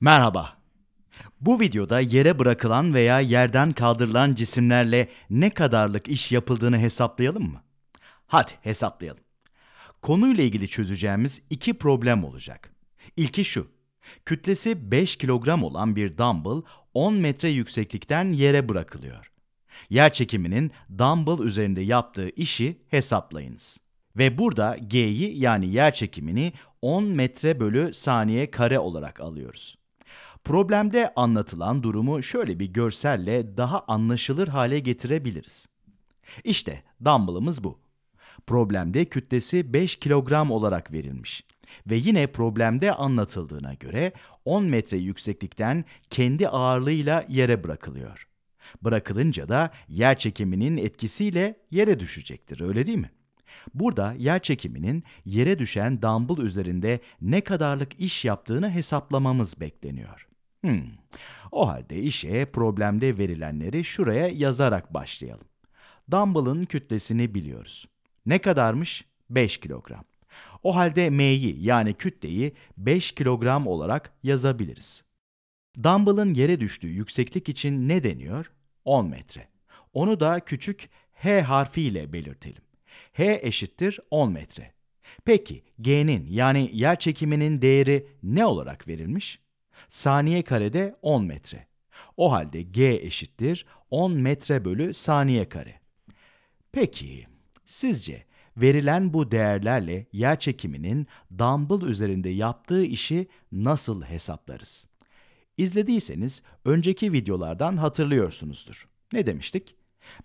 Merhaba. Bu videoda yere bırakılan veya yerden kaldırılan cisimlerle ne kadarlık iş yapıldığını hesaplayalım mı? Hadi hesaplayalım. Konuyla ilgili çözeceğimiz iki problem olacak. İlki şu. Kütlesi 5 kilogram olan bir dumbbell 10 metre yükseklikten yere bırakılıyor. Yer çekiminin dumbbell üzerinde yaptığı işi hesaplayınız. Ve burada G'yi yani yer çekimini 10 metre bölü saniye kare olarak alıyoruz. Problemde anlatılan durumu şöyle bir görselle daha anlaşılır hale getirebiliriz. İşte dumbbellımız bu. Problemde kütlesi 5 kilogram olarak verilmiş ve yine problemde anlatıldığına göre 10 metre yükseklikten kendi ağırlığıyla yere bırakılıyor. Bırakılınca da yer çekiminin etkisiyle yere düşecektir öyle değil mi? Burada yer çekiminin yere düşen dumbbell üzerinde ne kadarlık iş yaptığını hesaplamamız bekleniyor. Hmm. O halde işe problemde verilenleri şuraya yazarak başlayalım. Dumbbell'ın kütlesini biliyoruz. Ne kadarmış? 5 kilogram. O halde M'yi yani kütleyi 5 kilogram olarak yazabiliriz. Dumbbell'ın yere düştüğü yükseklik için ne deniyor? 10 metre. Onu da küçük H harfiyle belirtelim. H eşittir 10 metre. Peki G'nin yani yer çekiminin değeri ne olarak verilmiş? Saniye karede 10 metre. O halde G eşittir 10 metre bölü saniye kare. Peki sizce verilen bu değerlerle yer çekiminin dumbbell üzerinde yaptığı işi nasıl hesaplarız? İzlediyseniz önceki videolardan hatırlıyorsunuzdur. Ne demiştik?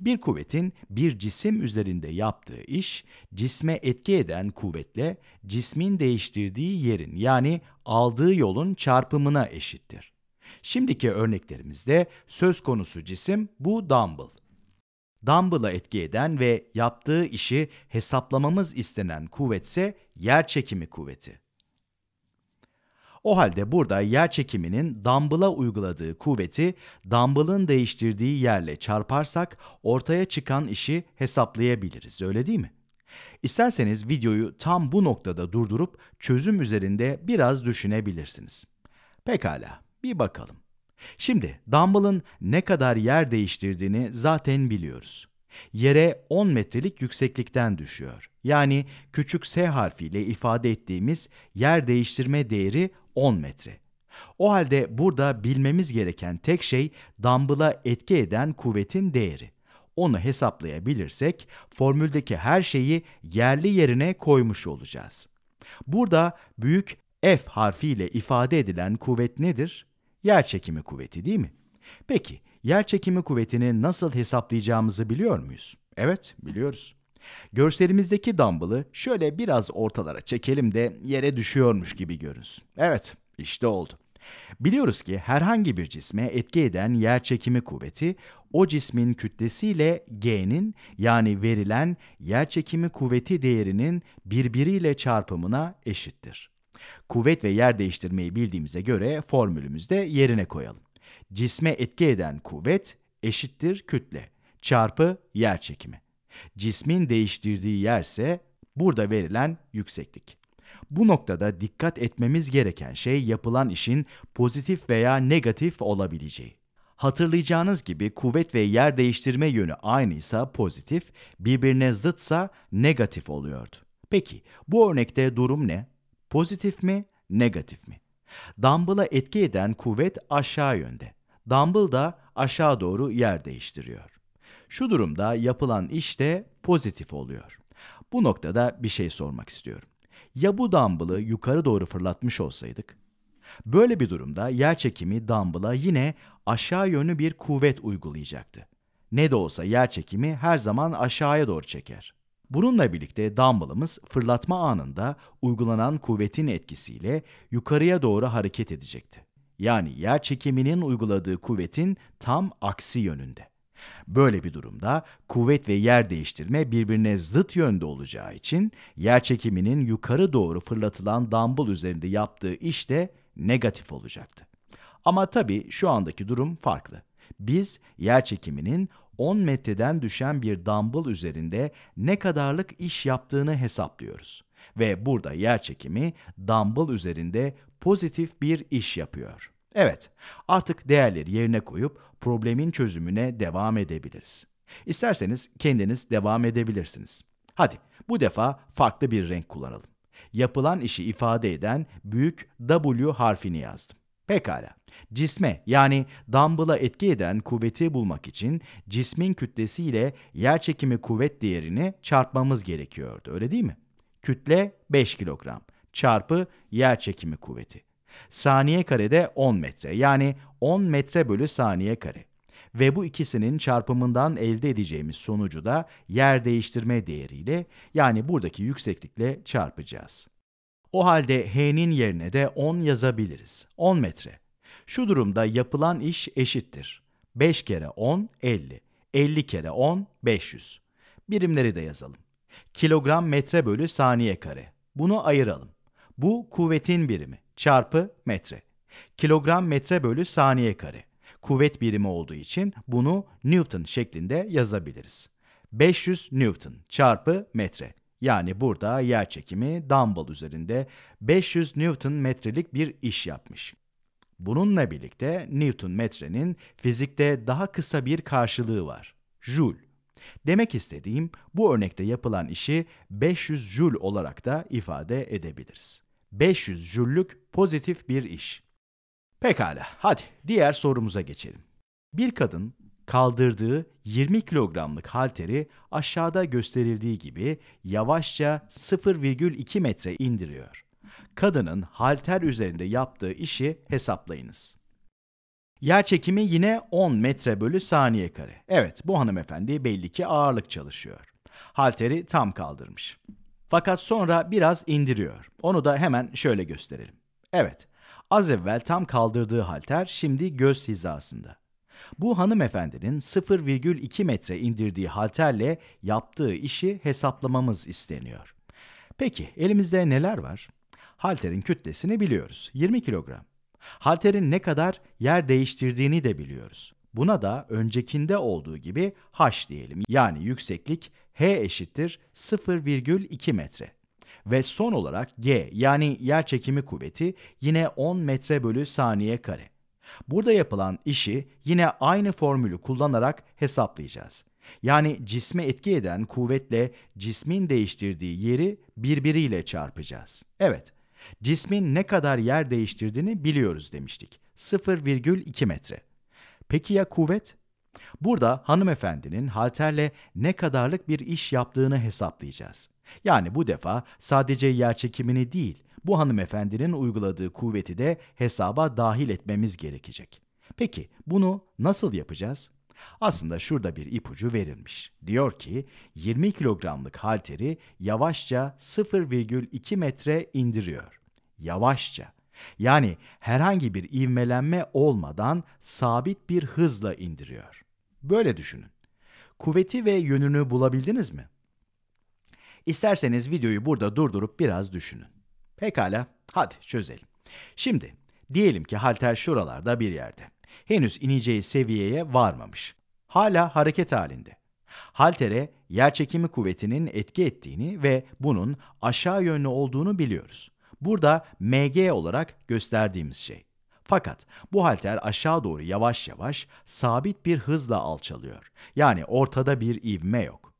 Bir kuvvetin bir cisim üzerinde yaptığı iş, cisme etki eden kuvvetle cismin değiştirdiği yerin yani aldığı yolun çarpımına eşittir. Şimdiki örneklerimizde söz konusu cisim bu dumbbell. Dumbbell'a etki eden ve yaptığı işi hesaplamamız istenen kuvvetse yer çekimi kuvveti. O halde burada yer çekiminin dumbbell'a uyguladığı kuvveti dumbbell'ın değiştirdiği yerle çarparsak ortaya çıkan işi hesaplayabiliriz öyle değil mi? İsterseniz videoyu tam bu noktada durdurup çözüm üzerinde biraz düşünebilirsiniz. Pekala, bir bakalım. Şimdi dumbbell'ın ne kadar yer değiştirdiğini zaten biliyoruz yere 10 metrelik yükseklikten düşüyor. Yani küçük s harfiyle ifade ettiğimiz yer değiştirme değeri 10 metre. O halde burada bilmemiz gereken tek şey dumbbell'a etki eden kuvvetin değeri. Onu hesaplayabilirsek formüldeki her şeyi yerli yerine koymuş olacağız. Burada büyük F harfiyle ifade edilen kuvvet nedir? Yer çekimi kuvveti değil mi? Peki yer çekimi kuvvetini nasıl hesaplayacağımızı biliyor muyuz? Evet, biliyoruz. Görselimizdeki dumbbell'ı şöyle biraz ortalara çekelim de yere düşüyormuş gibi görünsün. Evet, işte oldu. Biliyoruz ki herhangi bir cisme etki eden yer çekimi kuvveti o cismin kütlesiyle G'nin yani verilen yer çekimi kuvveti değerinin birbiriyle çarpımına eşittir. Kuvvet ve yer değiştirmeyi bildiğimize göre formülümüzde yerine koyalım. Cisme etki eden kuvvet eşittir kütle çarpı yer çekimi. Cismin değiştirdiği yerse burada verilen yükseklik. Bu noktada dikkat etmemiz gereken şey yapılan işin pozitif veya negatif olabileceği. Hatırlayacağınız gibi kuvvet ve yer değiştirme yönü aynıysa pozitif, birbirine zıtsa negatif oluyordu. Peki bu örnekte durum ne? Pozitif mi, negatif mi? Dumbbell'a etki eden kuvvet aşağı yönde. Dumbbell da aşağı doğru yer değiştiriyor. Şu durumda yapılan iş de pozitif oluyor. Bu noktada bir şey sormak istiyorum. Ya bu dumbbell'ı yukarı doğru fırlatmış olsaydık? Böyle bir durumda yer çekimi dumbbell'a yine aşağı yönlü bir kuvvet uygulayacaktı. Ne de olsa yer çekimi her zaman aşağıya doğru çeker. Bununla birlikte dumbbellımız fırlatma anında uygulanan kuvvetin etkisiyle yukarıya doğru hareket edecekti. Yani yer çekiminin uyguladığı kuvvetin tam aksi yönünde. Böyle bir durumda kuvvet ve yer değiştirme birbirine zıt yönde olacağı için yer çekiminin yukarı doğru fırlatılan dumbbell üzerinde yaptığı iş de negatif olacaktı. Ama tabii şu andaki durum farklı. Biz yer çekiminin 10 metreden düşen bir dumbbell üzerinde ne kadarlık iş yaptığını hesaplıyoruz. Ve burada yer çekimi dumbbell üzerinde pozitif bir iş yapıyor. Evet, artık değerleri yerine koyup problemin çözümüne devam edebiliriz. İsterseniz kendiniz devam edebilirsiniz. Hadi bu defa farklı bir renk kullanalım. Yapılan işi ifade eden büyük W harfini yazdım. Pekala. Cisme yani dumbbell'a etki eden kuvveti bulmak için cismin kütlesi ile yer çekimi kuvvet değerini çarpmamız gerekiyordu öyle değil mi? Kütle 5 kilogram çarpı yer çekimi kuvveti. Saniye karede 10 metre yani 10 metre bölü saniye kare. Ve bu ikisinin çarpımından elde edeceğimiz sonucu da yer değiştirme değeriyle yani buradaki yükseklikle çarpacağız. O halde H'nin yerine de 10 yazabiliriz. 10 metre. Şu durumda yapılan iş eşittir. 5 kere 10, 50. 50 kere 10, 500. Birimleri de yazalım. Kilogram metre bölü saniye kare. Bunu ayıralım. Bu kuvvetin birimi çarpı metre. Kilogram metre bölü saniye kare. Kuvvet birimi olduğu için bunu Newton şeklinde yazabiliriz. 500 Newton çarpı metre. Yani burada yer çekimi dumbbell üzerinde 500 Newton metrelik bir iş yapmış. Bununla birlikte Newton metrenin fizikte daha kısa bir karşılığı var. Joule. Demek istediğim bu örnekte yapılan işi 500 joule olarak da ifade edebiliriz. 500 jüllük pozitif bir iş. Pekala, hadi diğer sorumuza geçelim. Bir kadın Kaldırdığı 20 kilogramlık halteri aşağıda gösterildiği gibi yavaşça 0,2 metre indiriyor. Kadının halter üzerinde yaptığı işi hesaplayınız. Yer çekimi yine 10 metre bölü saniye kare. Evet bu hanımefendi belli ki ağırlık çalışıyor. Halteri tam kaldırmış. Fakat sonra biraz indiriyor. Onu da hemen şöyle gösterelim. Evet, az evvel tam kaldırdığı halter şimdi göz hizasında. Bu hanımefendinin 0,2 metre indirdiği halterle yaptığı işi hesaplamamız isteniyor. Peki elimizde neler var? Halterin kütlesini biliyoruz. 20 kilogram. Halterin ne kadar yer değiştirdiğini de biliyoruz. Buna da öncekinde olduğu gibi h diyelim. Yani yükseklik h eşittir 0,2 metre. Ve son olarak g yani yer çekimi kuvveti yine 10 metre bölü saniye kare. Burada yapılan işi yine aynı formülü kullanarak hesaplayacağız. Yani cisme etki eden kuvvetle cismin değiştirdiği yeri birbiriyle çarpacağız. Evet, cismin ne kadar yer değiştirdiğini biliyoruz demiştik. 0,2 metre. Peki ya kuvvet? Burada hanımefendinin halterle ne kadarlık bir iş yaptığını hesaplayacağız. Yani bu defa sadece yer çekimini değil, bu hanımefendinin uyguladığı kuvveti de hesaba dahil etmemiz gerekecek. Peki bunu nasıl yapacağız? Aslında şurada bir ipucu verilmiş. Diyor ki 20 kilogramlık halteri yavaşça 0,2 metre indiriyor. Yavaşça. Yani herhangi bir ivmelenme olmadan sabit bir hızla indiriyor. Böyle düşünün. Kuvveti ve yönünü bulabildiniz mi? İsterseniz videoyu burada durdurup biraz düşünün. Pekala, hadi çözelim. Şimdi diyelim ki halter şuralarda bir yerde. Henüz ineceği seviyeye varmamış. Hala hareket halinde. Haltere yerçekimi kuvvetinin etki ettiğini ve bunun aşağı yönlü olduğunu biliyoruz. Burada mg olarak gösterdiğimiz şey. Fakat bu halter aşağı doğru yavaş yavaş sabit bir hızla alçalıyor. Yani ortada bir ivme yok.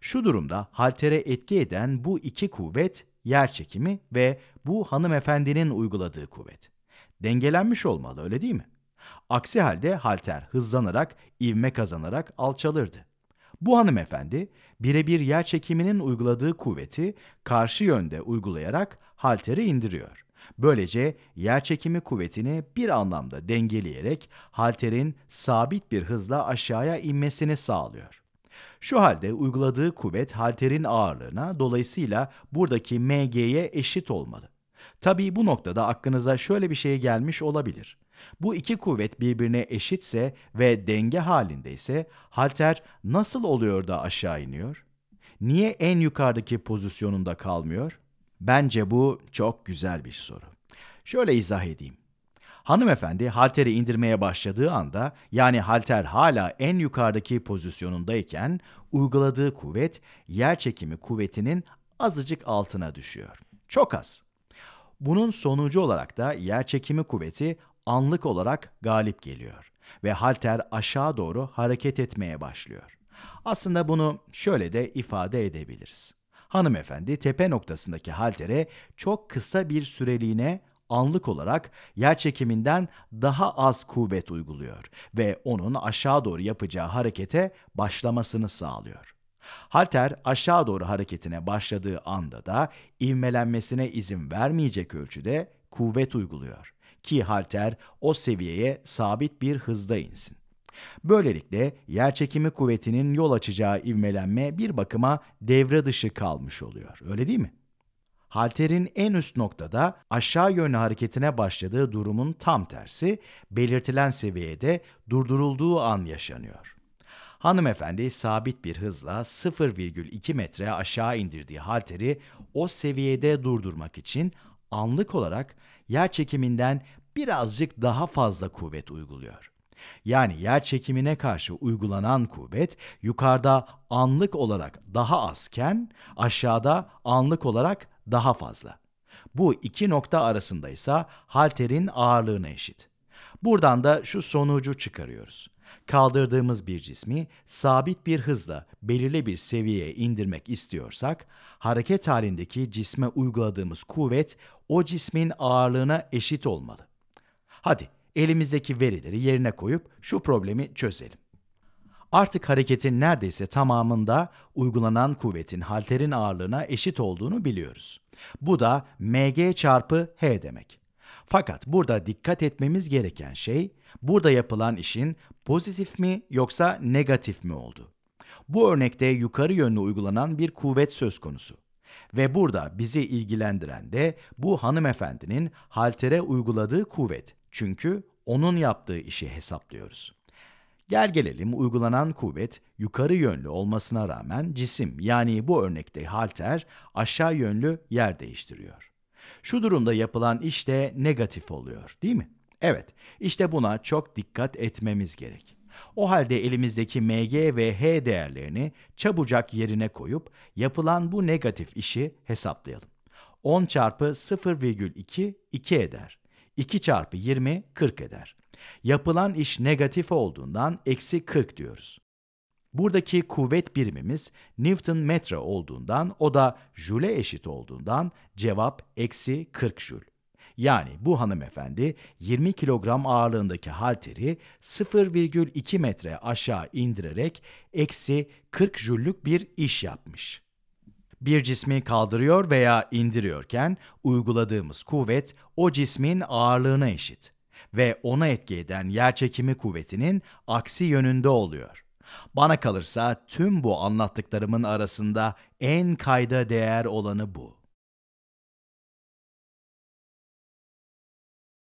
Şu durumda haltere etki eden bu iki kuvvet yer çekimi ve bu hanımefendinin uyguladığı kuvvet. Dengelenmiş olmalı öyle değil mi? Aksi halde halter hızlanarak, ivme kazanarak alçalırdı. Bu hanımefendi birebir yer çekiminin uyguladığı kuvveti karşı yönde uygulayarak halteri indiriyor. Böylece yer çekimi kuvvetini bir anlamda dengeleyerek halterin sabit bir hızla aşağıya inmesini sağlıyor. Şu halde uyguladığı kuvvet halterin ağırlığına dolayısıyla buradaki mg'ye eşit olmalı. Tabii bu noktada aklınıza şöyle bir şey gelmiş olabilir. Bu iki kuvvet birbirine eşitse ve denge halindeyse halter nasıl oluyor da aşağı iniyor? Niye en yukarıdaki pozisyonunda kalmıyor? Bence bu çok güzel bir soru. Şöyle izah edeyim. Hanımefendi halteri indirmeye başladığı anda yani halter hala en yukarıdaki pozisyonundayken uyguladığı kuvvet yer çekimi kuvvetinin azıcık altına düşüyor. Çok az. Bunun sonucu olarak da yer çekimi kuvveti anlık olarak galip geliyor ve halter aşağı doğru hareket etmeye başlıyor. Aslında bunu şöyle de ifade edebiliriz. Hanımefendi tepe noktasındaki haltere çok kısa bir süreliğine anlık olarak yer çekiminden daha az kuvvet uyguluyor ve onun aşağı doğru yapacağı harekete başlamasını sağlıyor. Halter aşağı doğru hareketine başladığı anda da ivmelenmesine izin vermeyecek ölçüde kuvvet uyguluyor ki halter o seviyeye sabit bir hızda insin. Böylelikle yerçekimi kuvvetinin yol açacağı ivmelenme bir bakıma devre dışı kalmış oluyor. Öyle değil mi? halterin en üst noktada aşağı yönlü hareketine başladığı durumun tam tersi belirtilen seviyede durdurulduğu an yaşanıyor. Hanımefendi sabit bir hızla 0,2 metre aşağı indirdiği halteri o seviyede durdurmak için anlık olarak yer çekiminden birazcık daha fazla kuvvet uyguluyor. Yani yer çekimine karşı uygulanan kuvvet yukarıda anlık olarak daha azken aşağıda anlık olarak daha fazla. Bu iki nokta arasında ise halterin ağırlığına eşit. Buradan da şu sonucu çıkarıyoruz. Kaldırdığımız bir cismi sabit bir hızla belirli bir seviyeye indirmek istiyorsak, hareket halindeki cisme uyguladığımız kuvvet o cismin ağırlığına eşit olmalı. Hadi elimizdeki verileri yerine koyup şu problemi çözelim artık hareketin neredeyse tamamında uygulanan kuvvetin halterin ağırlığına eşit olduğunu biliyoruz. Bu da mg çarpı h demek. Fakat burada dikkat etmemiz gereken şey, burada yapılan işin pozitif mi yoksa negatif mi oldu? Bu örnekte yukarı yönlü uygulanan bir kuvvet söz konusu. Ve burada bizi ilgilendiren de bu hanımefendinin haltere uyguladığı kuvvet. Çünkü onun yaptığı işi hesaplıyoruz. Gel gelelim uygulanan kuvvet yukarı yönlü olmasına rağmen cisim yani bu örnekte halter aşağı yönlü yer değiştiriyor. Şu durumda yapılan iş de negatif oluyor değil mi? Evet işte buna çok dikkat etmemiz gerek. O halde elimizdeki mg ve h değerlerini çabucak yerine koyup yapılan bu negatif işi hesaplayalım. 10 çarpı 0,2 2 eder. 2 çarpı 20 40 eder. Yapılan iş negatif olduğundan eksi 40 diyoruz. Buradaki kuvvet birimimiz Newton metre olduğundan o da jüle eşit olduğundan cevap eksi 40 jül. Yani bu hanımefendi 20 kilogram ağırlığındaki halteri 0,2 metre aşağı indirerek eksi 40 jüllük bir iş yapmış bir cismi kaldırıyor veya indiriyorken uyguladığımız kuvvet o cismin ağırlığına eşit ve ona etki eden yerçekimi kuvvetinin aksi yönünde oluyor. Bana kalırsa tüm bu anlattıklarımın arasında en kayda değer olanı bu.